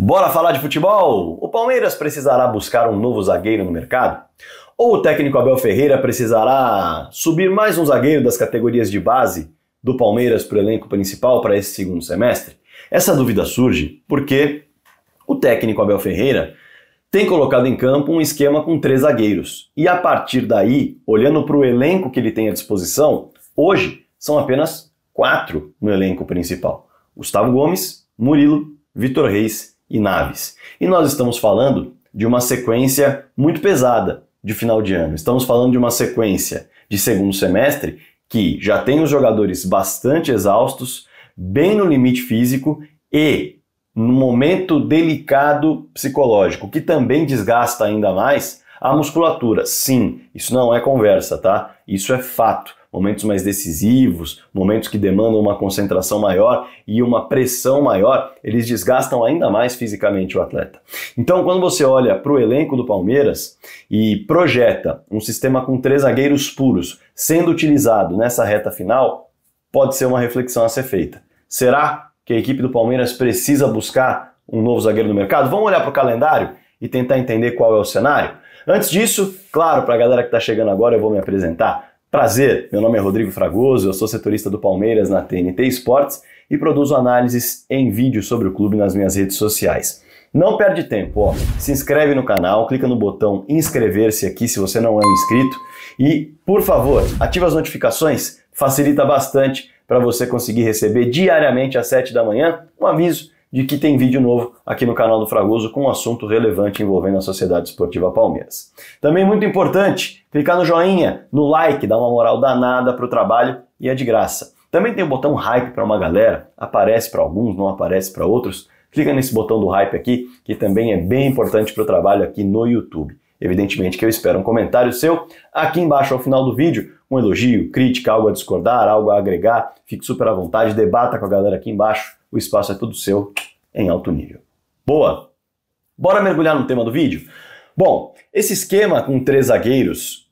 Bora falar de futebol? O Palmeiras precisará buscar um novo zagueiro no mercado? Ou o técnico Abel Ferreira precisará subir mais um zagueiro das categorias de base do Palmeiras para o elenco principal para esse segundo semestre? Essa dúvida surge porque o técnico Abel Ferreira tem colocado em campo um esquema com três zagueiros. E a partir daí, olhando para o elenco que ele tem à disposição, hoje são apenas quatro no elenco principal: Gustavo Gomes, Murilo, Vitor Reis e naves. E nós estamos falando de uma sequência muito pesada de final de ano. Estamos falando de uma sequência de segundo semestre que já tem os jogadores bastante exaustos, bem no limite físico e no momento delicado psicológico, que também desgasta ainda mais a musculatura. Sim, isso não é conversa, tá? Isso é fato momentos mais decisivos, momentos que demandam uma concentração maior e uma pressão maior, eles desgastam ainda mais fisicamente o atleta. Então, quando você olha para o elenco do Palmeiras e projeta um sistema com três zagueiros puros sendo utilizado nessa reta final, pode ser uma reflexão a ser feita. Será que a equipe do Palmeiras precisa buscar um novo zagueiro no mercado? Vamos olhar para o calendário e tentar entender qual é o cenário? Antes disso, claro, para a galera que está chegando agora, eu vou me apresentar. Prazer, meu nome é Rodrigo Fragoso, eu sou setorista do Palmeiras na TNT Esportes e produzo análises em vídeo sobre o clube nas minhas redes sociais. Não perde tempo, ó. se inscreve no canal, clica no botão inscrever-se aqui se você não é inscrito e, por favor, ativa as notificações, facilita bastante para você conseguir receber diariamente às 7 da manhã um aviso de que tem vídeo novo aqui no canal do Fragoso com um assunto relevante envolvendo a Sociedade Esportiva Palmeiras. Também muito importante, clicar no joinha, no like, dá uma moral danada para o trabalho e é de graça. Também tem o botão hype para uma galera, aparece para alguns, não aparece para outros. Clica nesse botão do hype aqui, que também é bem importante para o trabalho aqui no YouTube. Evidentemente que eu espero um comentário seu aqui embaixo ao final do vídeo, um elogio, crítica, algo a discordar, algo a agregar. Fique super à vontade, debata com a galera aqui embaixo o espaço é todo seu em alto nível. Boa! Bora mergulhar no tema do vídeo? Bom, esse esquema com três zagueiros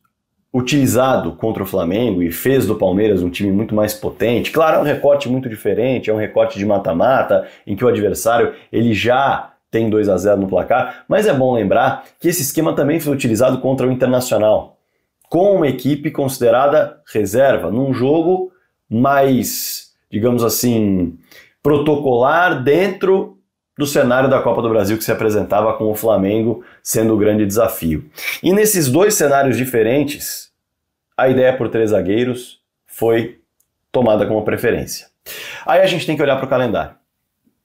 utilizado contra o Flamengo e fez do Palmeiras um time muito mais potente. Claro, é um recorte muito diferente, é um recorte de mata-mata em que o adversário ele já tem 2 a 0 no placar, mas é bom lembrar que esse esquema também foi utilizado contra o Internacional, com uma equipe considerada reserva num jogo mais, digamos assim, protocolar dentro do cenário da Copa do Brasil que se apresentava com o Flamengo sendo o grande desafio. E nesses dois cenários diferentes, a ideia por três zagueiros foi tomada como preferência. Aí a gente tem que olhar para o calendário,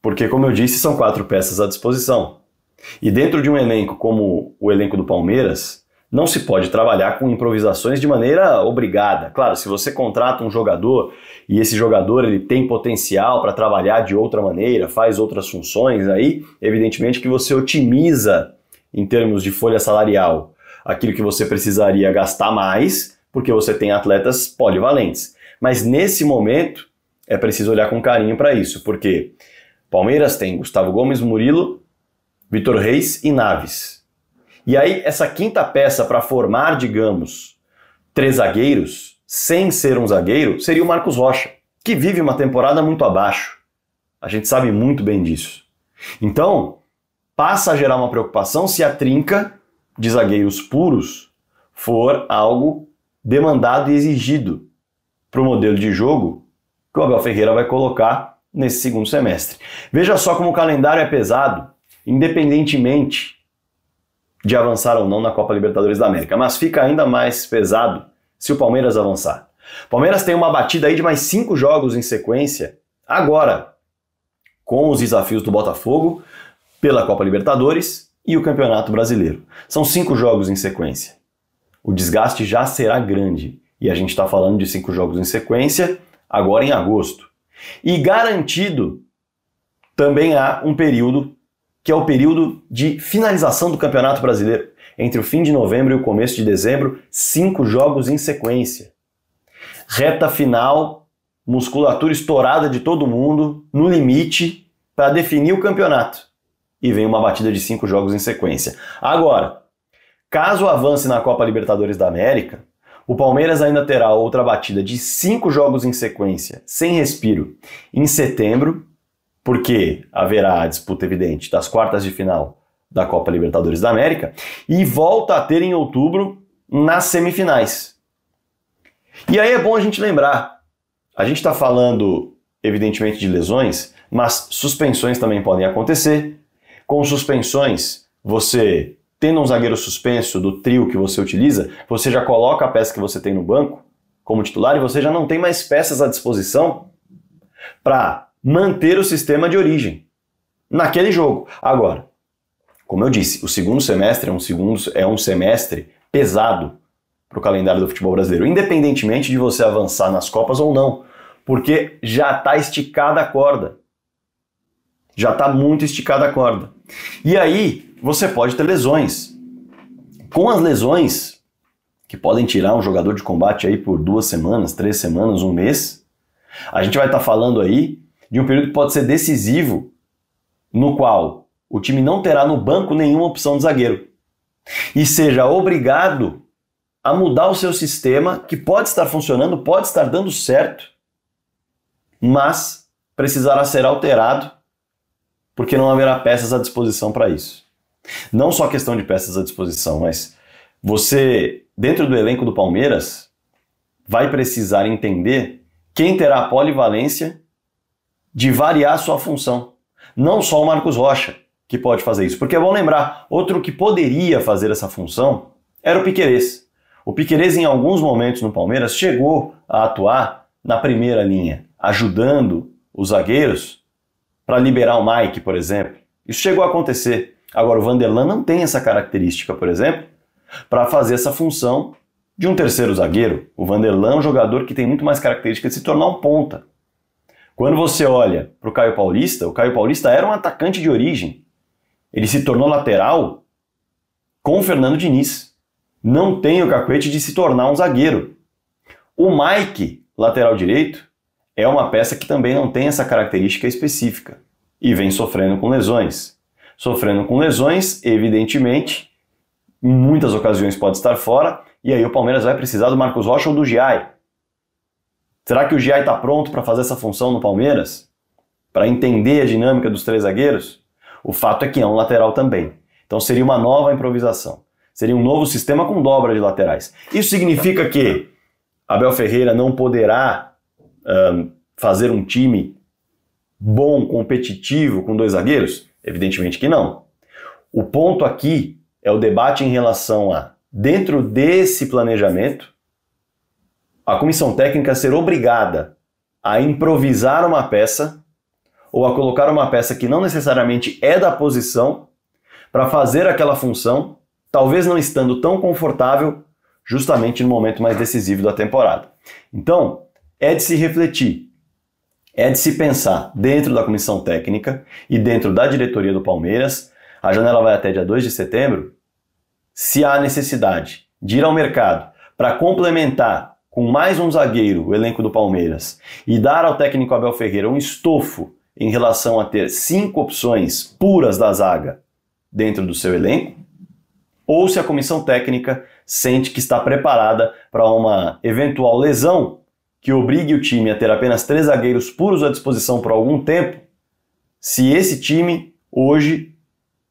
porque, como eu disse, são quatro peças à disposição. E dentro de um elenco como o elenco do Palmeiras, não se pode trabalhar com improvisações de maneira obrigada. Claro, se você contrata um jogador e esse jogador ele tem potencial para trabalhar de outra maneira, faz outras funções, aí evidentemente que você otimiza em termos de folha salarial aquilo que você precisaria gastar mais, porque você tem atletas polivalentes. Mas nesse momento é preciso olhar com carinho para isso, porque Palmeiras tem Gustavo Gomes, Murilo, Vitor Reis e Naves. E aí, essa quinta peça para formar, digamos, três zagueiros, sem ser um zagueiro, seria o Marcos Rocha, que vive uma temporada muito abaixo. A gente sabe muito bem disso. Então, passa a gerar uma preocupação se a trinca de zagueiros puros for algo demandado e exigido para o modelo de jogo que o Abel Ferreira vai colocar nesse segundo semestre. Veja só como o calendário é pesado, independentemente de avançar ou não na Copa Libertadores da América. Mas fica ainda mais pesado se o Palmeiras avançar. Palmeiras tem uma batida aí de mais cinco jogos em sequência agora, com os desafios do Botafogo pela Copa Libertadores e o Campeonato Brasileiro. São cinco jogos em sequência. O desgaste já será grande e a gente está falando de cinco jogos em sequência agora em agosto. E garantido também há um período que é o período de finalização do Campeonato Brasileiro. Entre o fim de novembro e o começo de dezembro, cinco jogos em sequência. Reta final, musculatura estourada de todo mundo, no limite, para definir o campeonato. E vem uma batida de cinco jogos em sequência. Agora, caso avance na Copa Libertadores da América, o Palmeiras ainda terá outra batida de cinco jogos em sequência, sem respiro, em setembro porque haverá a disputa evidente das quartas de final da Copa Libertadores da América e volta a ter em outubro nas semifinais. E aí é bom a gente lembrar: a gente está falando, evidentemente, de lesões, mas suspensões também podem acontecer. Com suspensões, você tendo um zagueiro suspenso do trio que você utiliza, você já coloca a peça que você tem no banco como titular e você já não tem mais peças à disposição para manter o sistema de origem naquele jogo. Agora, como eu disse, o segundo semestre é um, segundo, é um semestre pesado para o calendário do futebol brasileiro, independentemente de você avançar nas Copas ou não, porque já está esticada a corda. Já está muito esticada a corda. E aí você pode ter lesões. Com as lesões, que podem tirar um jogador de combate aí por duas semanas, três semanas, um mês, a gente vai estar tá falando aí de um período que pode ser decisivo, no qual o time não terá no banco nenhuma opção de zagueiro e seja obrigado a mudar o seu sistema, que pode estar funcionando, pode estar dando certo, mas precisará ser alterado porque não haverá peças à disposição para isso. Não só questão de peças à disposição, mas você, dentro do elenco do Palmeiras, vai precisar entender quem terá a polivalência de variar sua função. Não só o Marcos Rocha que pode fazer isso, porque é bom lembrar, outro que poderia fazer essa função era o Piquerez. O Piquerez em alguns momentos no Palmeiras chegou a atuar na primeira linha, ajudando os zagueiros para liberar o Mike, por exemplo. Isso chegou a acontecer. Agora o Vanderlan não tem essa característica, por exemplo, para fazer essa função de um terceiro zagueiro. O Vanderlan é um jogador que tem muito mais característica de se tornar um ponta. Quando você olha para o Caio Paulista, o Caio Paulista era um atacante de origem. Ele se tornou lateral com o Fernando Diniz. Não tem o cacuete de se tornar um zagueiro. O Mike, lateral direito, é uma peça que também não tem essa característica específica e vem sofrendo com lesões. Sofrendo com lesões, evidentemente, em muitas ocasiões pode estar fora, e aí o Palmeiras vai precisar do Marcos Rocha ou do Giai. Será que o GI está pronto para fazer essa função no Palmeiras? Para entender a dinâmica dos três zagueiros? O fato é que é um lateral também. Então seria uma nova improvisação. Seria um novo sistema com dobra de laterais. Isso significa que Abel Ferreira não poderá um, fazer um time bom, competitivo com dois zagueiros? Evidentemente que não. O ponto aqui é o debate em relação a, dentro desse planejamento, a comissão técnica ser obrigada a improvisar uma peça ou a colocar uma peça que não necessariamente é da posição para fazer aquela função, talvez não estando tão confortável justamente no momento mais decisivo da temporada. Então, é de se refletir, é de se pensar dentro da comissão técnica e dentro da diretoria do Palmeiras. A janela vai até dia 2 de setembro. Se há necessidade de ir ao mercado para complementar com mais um zagueiro, o elenco do Palmeiras, e dar ao técnico Abel Ferreira um estofo em relação a ter cinco opções puras da zaga dentro do seu elenco, ou se a comissão técnica sente que está preparada para uma eventual lesão que obrigue o time a ter apenas três zagueiros puros à disposição por algum tempo, se esse time hoje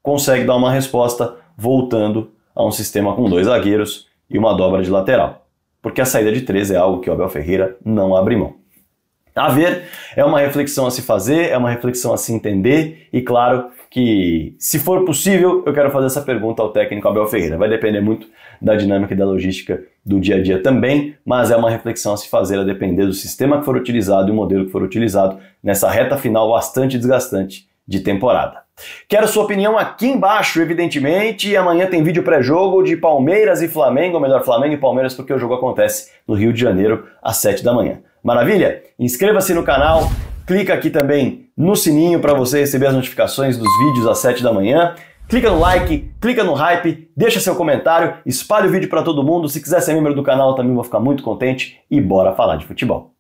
consegue dar uma resposta voltando a um sistema com dois zagueiros e uma dobra de lateral porque a saída de 13 é algo que o Abel Ferreira não abre mão. A ver, é uma reflexão a se fazer, é uma reflexão a se entender, e claro que, se for possível, eu quero fazer essa pergunta ao técnico Abel Ferreira. Vai depender muito da dinâmica e da logística do dia a dia também, mas é uma reflexão a se fazer a depender do sistema que for utilizado e o modelo que for utilizado nessa reta final bastante desgastante de temporada. Quero sua opinião aqui embaixo, evidentemente. Amanhã tem vídeo pré-jogo de Palmeiras e Flamengo, ou melhor, Flamengo e Palmeiras, porque o jogo acontece no Rio de Janeiro às 7 da manhã. Maravilha? Inscreva-se no canal, clica aqui também no sininho para você receber as notificações dos vídeos às 7 da manhã. Clica no like, clica no hype, deixa seu comentário, espalhe o vídeo para todo mundo. Se quiser ser membro do canal, também vou ficar muito contente e bora falar de futebol.